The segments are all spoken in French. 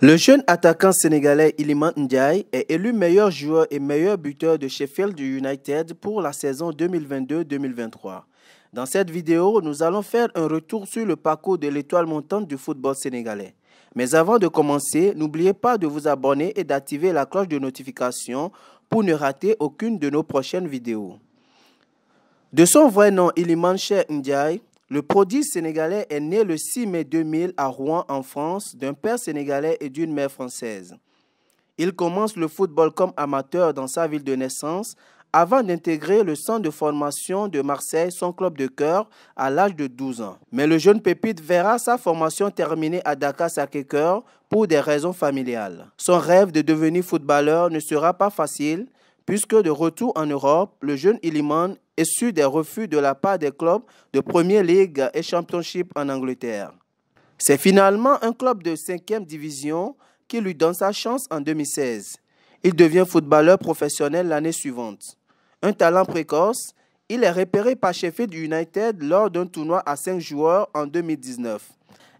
Le jeune attaquant sénégalais Iliman Ndiaye est élu meilleur joueur et meilleur buteur de Sheffield United pour la saison 2022-2023. Dans cette vidéo, nous allons faire un retour sur le parcours de l'étoile montante du football sénégalais. Mais avant de commencer, n'oubliez pas de vous abonner et d'activer la cloche de notification pour ne rater aucune de nos prochaines vidéos. De son vrai nom, Ilimanche Ndiaye, le prodige sénégalais est né le 6 mai 2000 à Rouen, en France, d'un père sénégalais et d'une mère française. Il commence le football comme amateur dans sa ville de naissance avant d'intégrer le centre de formation de Marseille, son club de cœur, à l'âge de 12 ans. Mais le jeune pépite verra sa formation terminée à Dakar sacré pour des raisons familiales. Son rêve de devenir footballeur ne sera pas facile puisque de retour en Europe, le jeune Iliman est su des refus de la part des clubs de Premier League et Championship en Angleterre. C'est finalement un club de 5e division qui lui donne sa chance en 2016. Il devient footballeur professionnel l'année suivante. Un talent précoce, il est repéré par Sheffield United lors d'un tournoi à 5 joueurs en 2019.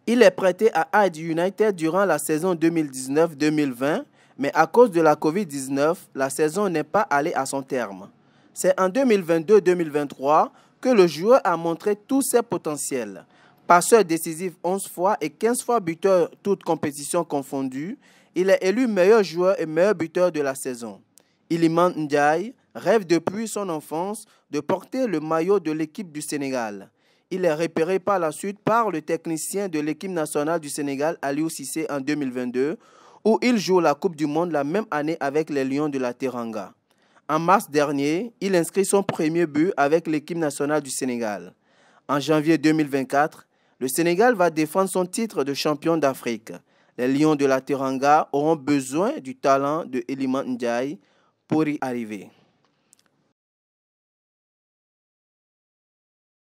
Il est prêté à Hyde United durant la saison 2019-2020 mais à cause de la COVID-19, la saison n'est pas allée à son terme. C'est en 2022-2023 que le joueur a montré tous ses potentiels. Passeur décisif 11 fois et 15 fois buteur toutes compétitions confondues, il est élu meilleur joueur et meilleur buteur de la saison. Iliman Ndiaye rêve depuis son enfance de porter le maillot de l'équipe du Sénégal. Il est repéré par la suite par le technicien de l'équipe nationale du Sénégal, Aliou Cissé, en 2022 où il joue la Coupe du Monde la même année avec les Lions de la Teranga. En mars dernier, il inscrit son premier but avec l'équipe nationale du Sénégal. En janvier 2024, le Sénégal va défendre son titre de champion d'Afrique. Les Lions de la Teranga auront besoin du talent de Eliman Ndiaye pour y arriver.